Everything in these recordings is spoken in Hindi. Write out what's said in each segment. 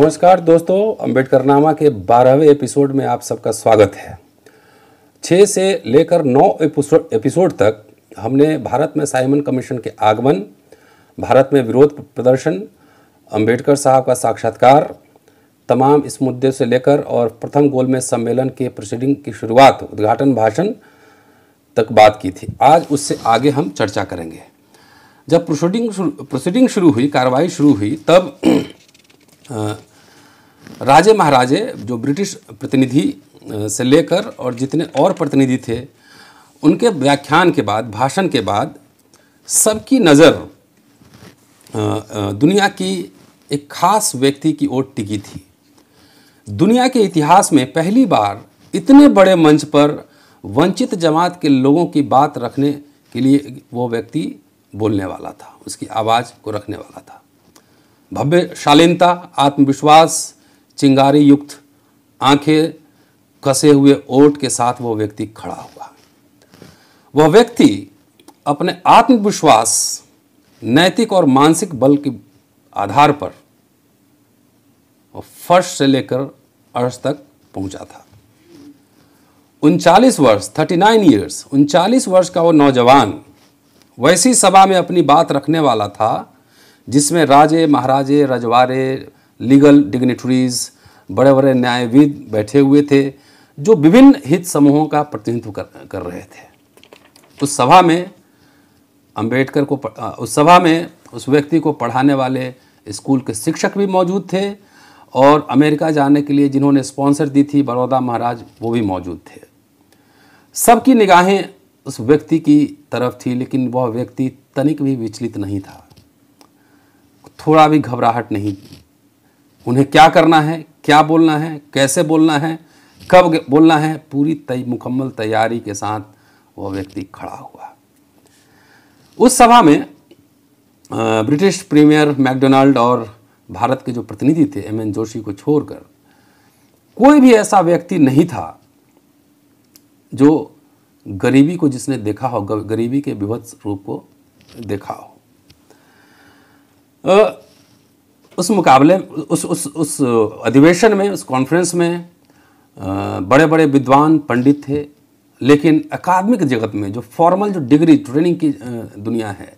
नमस्कार दोस्तों अंबेडकर नामा के बारहवें एपिसोड में आप सबका स्वागत है छः से लेकर नौ एपिसोड तक हमने भारत में साइमन कमीशन के आगमन भारत में विरोध प्रदर्शन अंबेडकर साहब का साक्षात्कार तमाम इस मुद्दे से लेकर और प्रथम गोल में सम्मेलन के प्रोसीडिंग की शुरुआत उद्घाटन भाषण तक बात की थी आज उससे आगे हम चर्चा करेंगे जब प्रोसीडिंग प्रोसीडिंग शुरू हुई कार्रवाई शुरू हुई तब राजे महाराजे जो ब्रिटिश प्रतिनिधि से लेकर और जितने और प्रतिनिधि थे उनके व्याख्यान के बाद भाषण के बाद सबकी नज़र दुनिया की एक खास व्यक्ति की ओर टिकी थी दुनिया के इतिहास में पहली बार इतने बड़े मंच पर वंचित जमात के लोगों की बात रखने के लिए वो व्यक्ति बोलने वाला था उसकी आवाज़ को रखने वाला था भव्य शालीनता आत्मविश्वास चिंगारी युक्त आंखें कसे हुए ओट के साथ वह व्यक्ति खड़ा हुआ वह व्यक्ति अपने आत्मविश्वास नैतिक और मानसिक बल के आधार पर फर्श से लेकर अर्श तक पहुंचा था उनचालीस वर्ष थर्टी नाइन ईयर्स उनचालीस वर्ष का वह नौजवान वैसी सभा में अपनी बात रखने वाला था जिसमें राजे महाराजे रजवारे लीगल डिग्नेटरीज बड़े बड़े न्यायविद बैठे हुए थे जो विभिन्न हित समूहों का प्रतिनिधित्व कर, कर रहे थे उस सभा में अंबेडकर को उस सभा में उस व्यक्ति को पढ़ाने वाले स्कूल के शिक्षक भी मौजूद थे और अमेरिका जाने के लिए जिन्होंने स्पॉन्सर दी थी बड़ौदा महाराज वो भी मौजूद थे सबकी निगाहें उस व्यक्ति की तरफ थी लेकिन वह व्यक्ति तनिक भी विचलित नहीं था थोड़ा भी घबराहट नहीं उन्हें क्या करना है क्या बोलना है कैसे बोलना है कब बोलना है पूरी तय मुकम्मल तैयारी के साथ वह व्यक्ति खड़ा हुआ उस सभा में ब्रिटिश प्रीमियर मैकडोनाल्ड और भारत के जो प्रतिनिधि थे एम एन जोशी को छोड़कर कोई भी ऐसा व्यक्ति नहीं था जो गरीबी को जिसने देखा हो गरीबी के विभत्स रूप को देखा हो उस मुकाबले उस उस उस अधिवेशन में उस कॉन्फ्रेंस में बड़े बड़े विद्वान पंडित थे लेकिन अकादमिक जगत में जो फॉर्मल जो डिग्री ट्रेनिंग की दुनिया है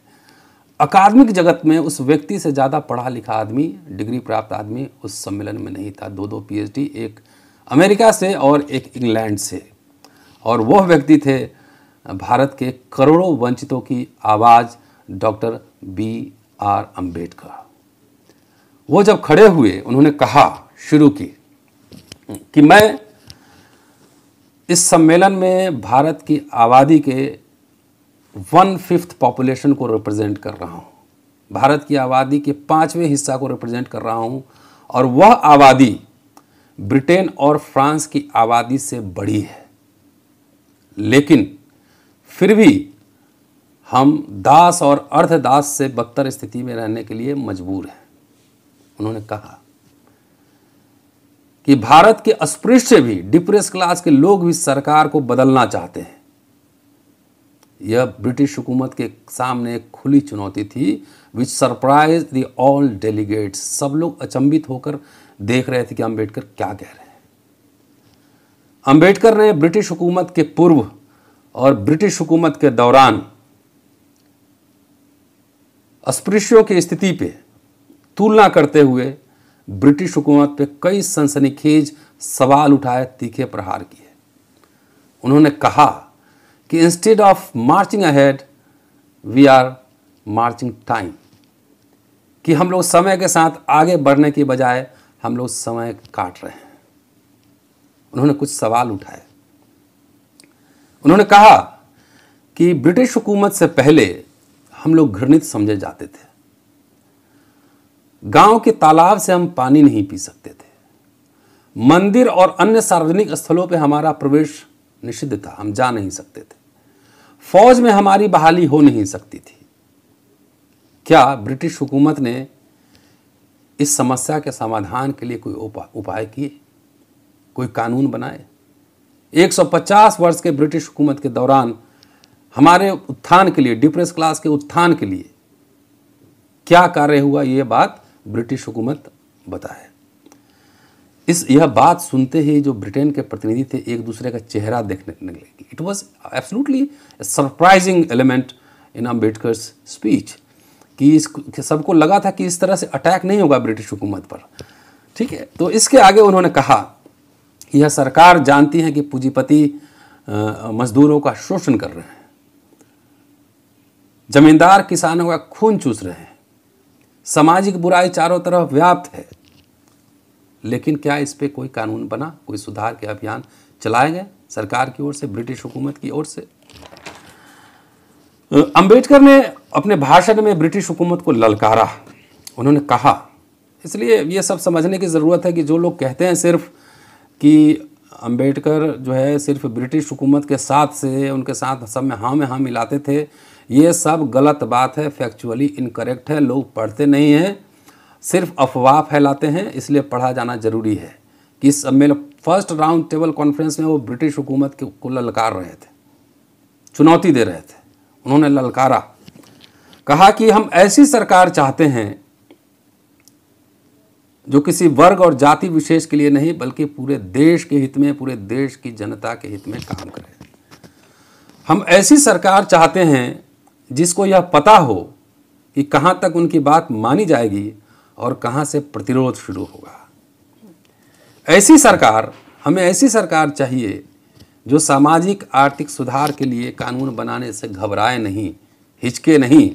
अकादमिक जगत में उस व्यक्ति से ज़्यादा पढ़ा लिखा आदमी डिग्री प्राप्त आदमी उस सम्मेलन में नहीं था दो दो पीएचडी एक अमेरिका से और एक इंग्लैंड से और वह व्यक्ति थे भारत के करोड़ों वंचितों की आवाज़ डॉक्टर बी आर अम्बेडकर वो जब खड़े हुए उन्होंने कहा शुरू की कि मैं इस सम्मेलन में भारत की आबादी के वन फिफ्थ पॉपुलेशन को रिप्रेजेंट कर रहा हूँ भारत की आबादी के पाँचवें हिस्सा को रिप्रेजेंट कर रहा हूँ और वह आबादी ब्रिटेन और फ्रांस की आबादी से बड़ी है लेकिन फिर भी हम दास और अर्धदास से बदतर स्थिति में रहने के लिए मजबूर हैं उन्होंने कहा कि भारत के अस्पृश्य भी डिप्रेस क्लास के लोग भी सरकार को बदलना चाहते हैं यह ब्रिटिश हुकूमत के सामने एक खुली चुनौती थी which surprise the all delegates सब लोग अचंभित होकर देख रहे थे कि अंबेडकर क्या कह रहे हैं अंबेडकर ने ब्रिटिश हुकूमत के पूर्व और ब्रिटिश हुकूमत के दौरान अस्पृश्यों की स्थिति पे तुलना करते हुए ब्रिटिश हुकूमत पे कई सनसनीखेज सवाल उठाए तीखे प्रहार किए उन्होंने कहा कि instead of marching ahead we are marching time कि हम लोग समय के साथ आगे बढ़ने के बजाय हम लोग समय काट रहे हैं उन्होंने कुछ सवाल उठाए उन्होंने कहा कि ब्रिटिश हुकूमत से पहले हम लोग घृणित समझे जाते थे गांव के तालाब से हम पानी नहीं पी सकते थे मंदिर और अन्य सार्वजनिक स्थलों पर हमारा प्रवेश निषिद्ध था हम जा नहीं सकते थे फौज में हमारी बहाली हो नहीं सकती थी क्या ब्रिटिश हुकूमत ने इस समस्या के समाधान के लिए कोई उपाय किए कोई कानून बनाए 150 वर्ष के ब्रिटिश हुकूमत के दौरान हमारे उत्थान के लिए डिप्रेस क्लास के उत्थान के लिए क्या कार्य हुआ ये बात ब्रिटिश हुकूमत बताए इस यह बात सुनते ही जो ब्रिटेन के प्रतिनिधि थे एक दूसरे का चेहरा देखने लगे it was absolutely surprising element in Ambedkar speech कि इस सबको लगा था कि इस तरह से अटैक नहीं होगा ब्रिटिश हुकूमत पर ठीक है तो इसके आगे उन्होंने कहा कि यह सरकार जानती है कि पूंजीपति मजदूरों का शोषण कर रहे हैं जमींदार किसानों का खून चूस रहे हैं सामाजिक बुराई चारों तरफ व्याप्त है लेकिन क्या इस पर कोई कानून बना कोई सुधार के अभियान चलाए गए सरकार की ओर से ब्रिटिश हुकूमत की ओर से अंबेडकर ने अपने भाषण में ब्रिटिश हुकूमत को ललकारा उन्होंने कहा इसलिए ये सब समझने की ज़रूरत है कि जो लोग कहते हैं सिर्फ कि अंबेडकर जो है सिर्फ ब्रिटिश हुकूमत के साथ से उनके साथ सब में हाँ में हाँ मिलाते थे ये सब गलत बात है फैक्चुअली इनकरेक्ट है लोग पढ़ते नहीं हैं सिर्फ अफवाह फैलाते हैं इसलिए पढ़ा जाना ज़रूरी है कि सम्मेलन फर्स्ट राउंड टेबल कॉन्फ्रेंस में वो ब्रिटिश हुकूमत को ललकार रहे थे चुनौती दे रहे थे उन्होंने ललकारा कहा कि हम ऐसी सरकार चाहते हैं जो किसी वर्ग और जाति विशेष के लिए नहीं बल्कि पूरे देश के हित में पूरे देश की जनता के हित में काम करे हम ऐसी सरकार चाहते हैं जिसको यह पता हो कि कहाँ तक उनकी बात मानी जाएगी और कहाँ से प्रतिरोध शुरू होगा ऐसी सरकार हमें ऐसी सरकार चाहिए जो सामाजिक आर्थिक सुधार के लिए कानून बनाने से घबराए नहीं हिचके नहीं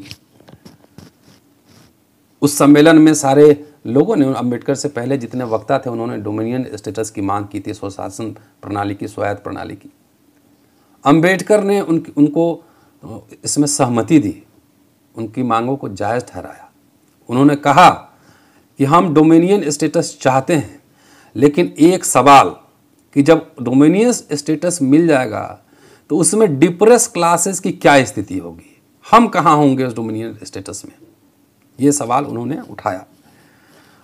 उस सम्मेलन में सारे लोगों ने अंबेडकर से पहले जितने वक्ता थे उन्होंने डोमिनियन स्टेटस की मांग की थी स्वशासन प्रणाली की स्वायत्त प्रणाली की अंबेडकर ने उन उनको इसमें सहमति दी उनकी मांगों को जायज़ ठहराया उन्होंने कहा कि हम डोमिनियन स्टेटस चाहते हैं लेकिन एक सवाल कि जब डोमिनियस स्टेटस मिल जाएगा तो उसमें डिप्रेस क्लासेस की क्या स्थिति होगी हम कहाँ होंगे उस डोमिनियन स्टेटस में ये सवाल उन्होंने उठाया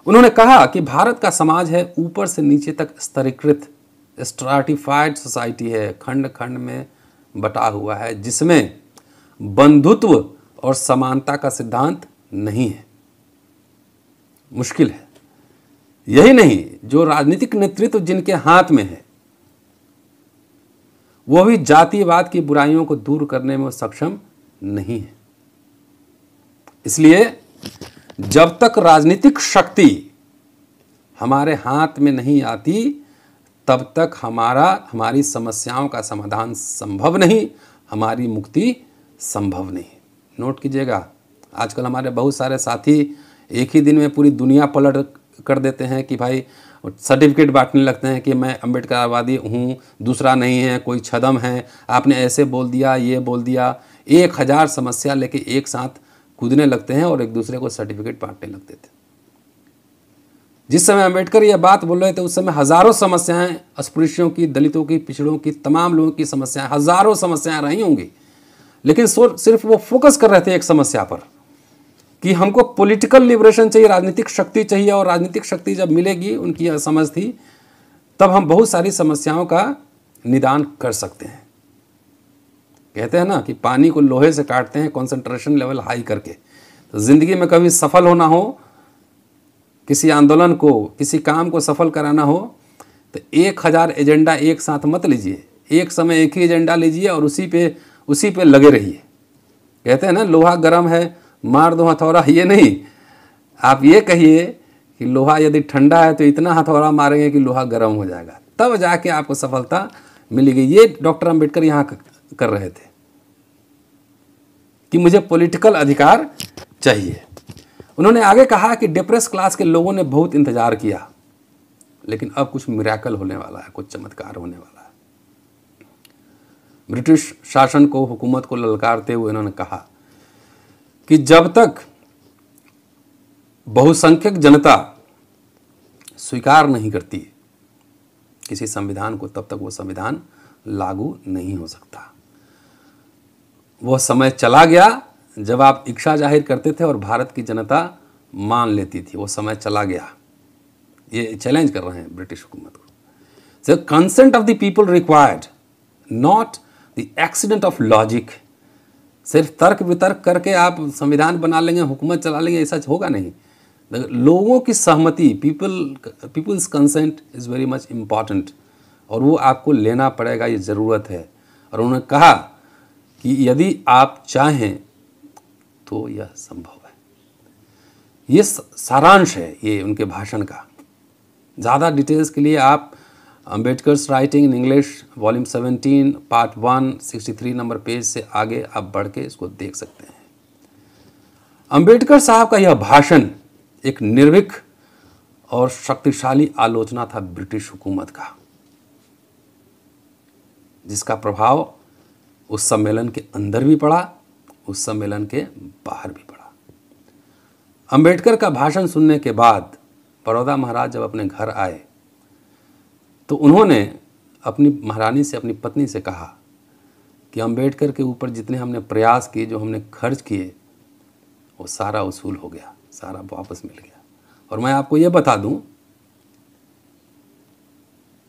उन्होंने कहा कि भारत का समाज है ऊपर से नीचे तक स्तरीकृत स्ट्राटिफाइड सोसाइटी है खंड खंड में बटा हुआ है जिसमें बंधुत्व और समानता का सिद्धांत नहीं है मुश्किल है यही नहीं जो राजनीतिक नेतृत्व जिनके हाथ में है वो भी जातिवाद की बुराइयों को दूर करने में सक्षम नहीं है इसलिए जब तक राजनीतिक शक्ति हमारे हाथ में नहीं आती तब तक हमारा हमारी समस्याओं का समाधान संभव नहीं हमारी मुक्ति संभव नहीं नोट कीजिएगा आजकल हमारे बहुत सारे साथी एक ही दिन में पूरी दुनिया पलट कर देते हैं कि भाई सर्टिफिकेट बांटने लगते हैं कि मैं अम्बेडकर आबादी हूँ दूसरा नहीं है कोई छदम है आपने ऐसे बोल दिया ये बोल दिया एक हज़ार समस्या लेके एक साथ कूदने लगते हैं और एक दूसरे को सर्टिफिकेट बांटने लगते थे जिस समय अम्बेडकर यह बात बोल रहे थे उस समय हज़ारों समस्याएं अस्पृश्यों की दलितों की पिछड़ों की तमाम लोगों की समस्याएं हज़ारों समस्याएं रही होंगी लेकिन सिर्फ वो फोकस कर रहे थे एक समस्या पर कि हमको पॉलिटिकल लिबरेशन चाहिए राजनीतिक शक्ति चाहिए और राजनीतिक शक्ति जब मिलेगी उनकी यह समझ थी तब हम बहुत सारी समस्याओं का निदान कर सकते हैं कहते हैं ना कि पानी को लोहे से काटते हैं कॉन्सेंट्रेशन लेवल हाई करके तो ज़िंदगी में कभी सफल होना हो किसी आंदोलन को किसी काम को सफल कराना हो तो एक हज़ार एजेंडा एक साथ मत लीजिए एक समय एक ही एजेंडा लीजिए और उसी पे उसी पे लगे रहिए कहते हैं ना लोहा गर्म है मार दो हथौड़ा ये नहीं आप ये कहिए कि लोहा यदि ठंडा है तो इतना हथौड़ा मारेंगे कि लोहा गर्म हो जाएगा तब जाके आपको सफलता मिलेगी ये डॉक्टर अम्बेडकर यहाँ कर रहे थे कि मुझे पॉलिटिकल अधिकार चाहिए उन्होंने आगे कहा कि डिप्रेस क्लास के लोगों ने बहुत इंतज़ार किया लेकिन अब कुछ मिराकल होने वाला है कुछ चमत्कार होने वाला है ब्रिटिश शासन को हुकूमत को ललकारते हुए उन्होंने कहा कि जब तक बहुसंख्यक जनता स्वीकार नहीं करती किसी संविधान को तब तक वो संविधान लागू नहीं हो सकता वह समय चला गया जब आप इच्छा जाहिर करते थे और भारत की जनता मान लेती थी वो समय चला गया ये चैलेंज कर रहे हैं ब्रिटिश हुकूमत को consent of the people required not the accident of logic सिर्फ तर्क वितर्क करके आप संविधान बना लेंगे हुकूमत चला लेंगे ऐसा होगा नहीं लोगों की सहमति people people's consent is very much important और वो आपको लेना पड़ेगा ये ज़रूरत है और उन्होंने कहा कि यदि आप चाहें तो यह संभव है ये सारांश है ये उनके भाषण का ज़्यादा डिटेल्स के लिए आप Ambedkar's writing in English volume 17 part sixty 63 number page से आगे आप बढ़ के इसको देख सकते हैं अम्बेडकर साहब का यह भाषण एक निर्विक और शक्तिशाली आलोचना था ब्रिटिश हुकूमत का जिसका प्रभाव उस सम्मेलन के अंदर भी पड़ा उस सम्मेलन के बाहर भी पड़ा अंबेडकर का भाषण सुनने के बाद बड़ौदा महाराज जब अपने घर आए तो उन्होंने अपनी महारानी से अपनी पत्नी से कहा कि अम्बेडकर के ऊपर जितने हमने प्रयास किए जो हमने खर्च किए वो सारा वसूल हो गया सारा वापस मिल गया और मैं आपको ये बता दूं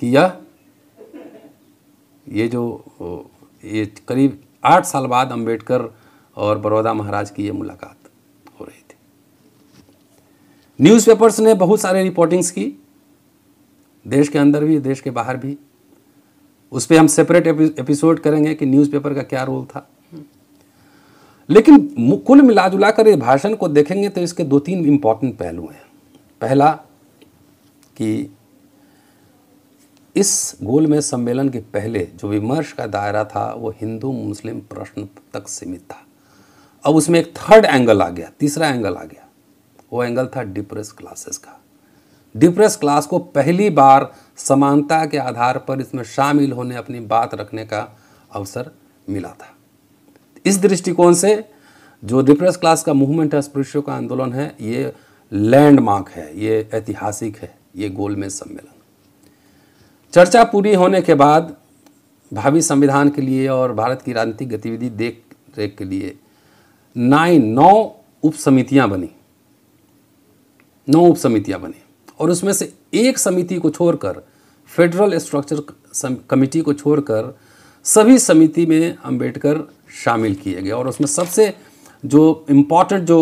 कि यह ये जो ये करीब आठ साल बाद अंबेडकर और बड़ौदा महाराज की ये मुलाकात हो रही थी न्यूज़पेपर्स ने बहुत सारे रिपोर्टिंग्स की देश के अंदर भी देश के बाहर भी उस पर हम सेपरेट एपिसोड करेंगे कि न्यूज़पेपर का क्या रोल था लेकिन कुल मिला जुला कर भाषण को देखेंगे तो इसके दो तीन इम्पॉर्टेंट पहलू हैं पहला कि इस गोलमेज सम्मेलन के पहले जो विमर्श का दायरा था वो हिंदू मुस्लिम प्रश्न तक सीमित था अब उसमें एक थर्ड एंगल आ गया तीसरा एंगल आ गया वो एंगल था डिप्रेस क्लासेस का डिप्रेस क्लास को पहली बार समानता के आधार पर इसमें शामिल होने अपनी बात रखने का अवसर मिला था इस दृष्टिकोण से जो डिप्रेस क्लास का मूवमेंट है स्पृशियों का आंदोलन है ये लैंडमार्क है ये ऐतिहासिक है ये गोलमेज सम्मेलन चर्चा पूरी होने के बाद भावी संविधान के लिए और भारत की राजनीतिक गतिविधि देख रेख के लिए नाइन नौ उप समितियाँ बनी नौ उप समितियाँ बनी और उसमें से एक समिति को छोड़कर फेडरल स्ट्रक्चर कमेटी को छोड़कर सभी समिति में अंबेडकर शामिल किए गए और उसमें सबसे जो इम्पॉर्टेंट जो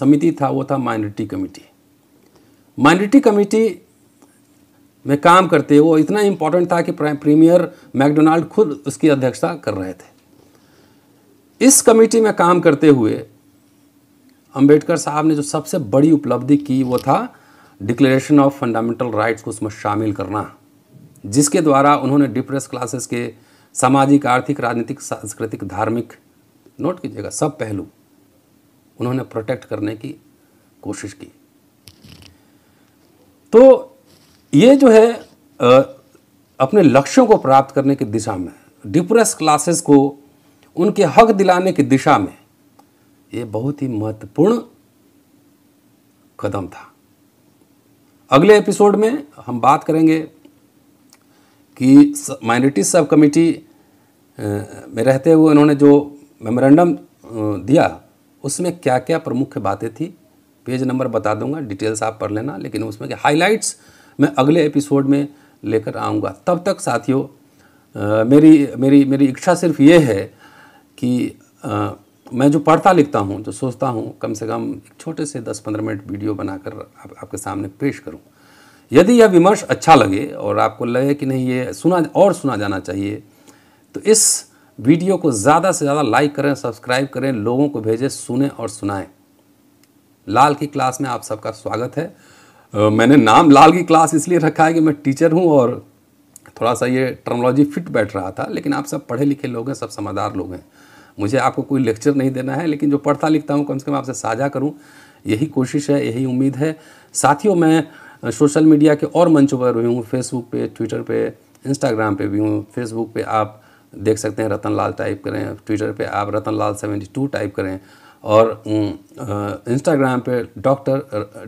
समिति था वो था माइनॉरिटी कमेटी माइनॉरिटी कमेटी में काम करते वो इतना इम्पॉर्टेंट था कि प्रीमियर मैकडोनाल्ड खुद उसकी अध्यक्षता कर रहे थे इस कमेटी में काम करते हुए अंबेडकर साहब ने जो सबसे बड़ी उपलब्धि की वो था डिक्लेरेशन ऑफ फंडामेंटल राइट्स को उसमें शामिल करना जिसके द्वारा उन्होंने डिप्रेस क्लासेस के सामाजिक आर्थिक राजनीतिक सांस्कृतिक धार्मिक नोट कीजिएगा सब पहलू उन्होंने प्रोटेक्ट करने की कोशिश की तो ये जो है अपने लक्ष्यों को प्राप्त करने की दिशा में डिप्रेस क्लासेस को उनके हक दिलाने की दिशा में ये बहुत ही महत्वपूर्ण कदम था अगले एपिसोड में हम बात करेंगे कि माइनॉरिटी सब कमेटी में रहते हुए उन्होंने जो मेमोरेंडम दिया उसमें क्या क्या प्रमुख बातें थी पेज नंबर बता दूंगा डिटेल्स आप पढ़ लेना लेकिन उसमें के हाइलाइट्स मैं अगले एपिसोड में लेकर आऊँगा तब तक साथियों मेरी मेरी मेरी इच्छा सिर्फ ये है कि आ, मैं जो पढ़ता लिखता हूँ जो सोचता हूँ कम से कम एक छोटे से दस पंद्रह मिनट वीडियो बनाकर आप, आपके सामने पेश करूँ यदि यह विमर्श अच्छा लगे और आपको लगे कि नहीं ये सुना और सुना जाना चाहिए तो इस वीडियो को ज़्यादा से ज़्यादा लाइक करें सब्सक्राइब करें लोगों को भेजें सुने और सुनाएं लाल की क्लास में आप सबका स्वागत है मैंने नाम लाल की क्लास इसलिए रखा है कि मैं टीचर हूँ और थोड़ा सा ये टर्मोलॉजी फिट बैठ रहा था लेकिन आप सब पढ़े लिखे लोग हैं सब समझदार लोग हैं मुझे आपको कोई लेक्चर नहीं देना है लेकिन जो पढ़ता लिखता हूँ कम से कम आपसे साझा करूँ यही कोशिश है यही उम्मीद है साथियों मैं सोशल मीडिया के और मंचों पर भी हूँ फेसबुक पे ट्विटर पे इंस्टाग्राम पे भी हूँ फेसबुक पे आप देख सकते हैं रतन लाल टाइप करें ट्विटर पे आप Ratan Lal seventy two type करें और इंस्टाग्राम पे doctor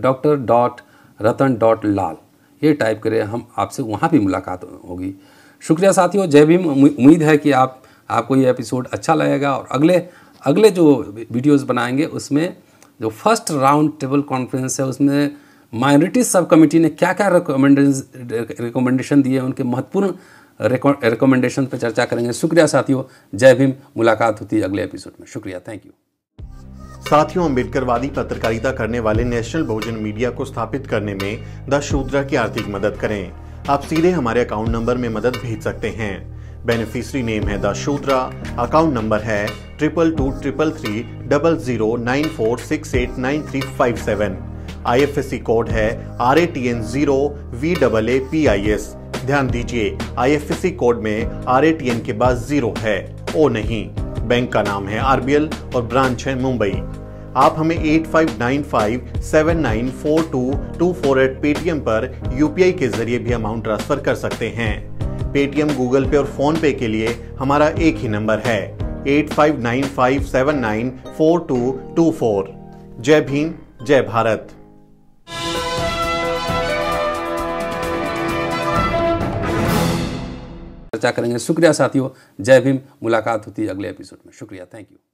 doctor dot Ratan dot Lal ये टाइप करें हम आपसे वहाँ भी मुलाकात होगी शुक्रिया साथियों जय भीम उम्मीद है कि आप आपको ये एपिसोड अच्छा लगेगा और अगले अगले जो वीडियोस बनाएंगे उसमें जो फर्स्ट राउंड टेबल कॉन्फ्रेंस है उसमें माइनॉरिटी सब कमेटी ने क्या क्या रिकमेंडेशन दिए उनके महत्वपूर्ण रिकमेंडेशन पर चर्चा करेंगे शुक्रिया साथियों जय भीम मुलाकात होती है अगले एपिसोड में शुक्रिया थैंक यू साथियों अम्बेडकरवादी पत्रकारिता करने वाले नेशनल बहुजन मीडिया को स्थापित करने में द की आर्थिक मदद करें आप सीधे हमारे अकाउंट नंबर में मदद भेज सकते हैं बेनिफिशरी नेम है दशोद्रा अकाउंट नंबर है triple two triple three double zero nine four six eight nine three five seven I F S C code है R A T N zero V double A P I S ध्यान दीजिए I F S C code में आर ए टी एन के बाद जीरो है ओ नहीं बैंक का नाम है आरबीएल और ब्रांच है मुंबई आप हमें eight five five nine nine seven four two two four eight Paytm पर यूपीआई के जरिए भी अमाउंट ट्रांसफर कर सकते हैं पेटीएम गूगल पे और फोन पे के लिए हमारा एक ही नंबर है eight five nine five seven nine four two two four Jai Bhim जय भारत चर्चा करेंगे शुक्रिया साथियों जय भीम मुलाकात होती है अगले एपिसोड में शुक्रिया थैंक यू